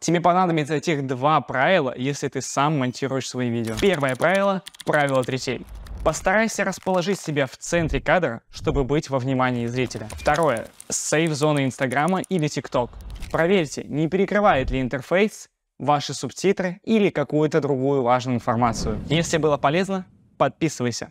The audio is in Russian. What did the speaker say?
Тебе понадобится этих два правила, если ты сам монтируешь свои видео. Первое правило – правило третей. Постарайся расположить себя в центре кадра, чтобы быть во внимании зрителя. Второе. Сейв зоны Инстаграма или ТикТок. Проверьте, не перекрывает ли интерфейс ваши субтитры или какую-то другую важную информацию. Если было полезно, подписывайся.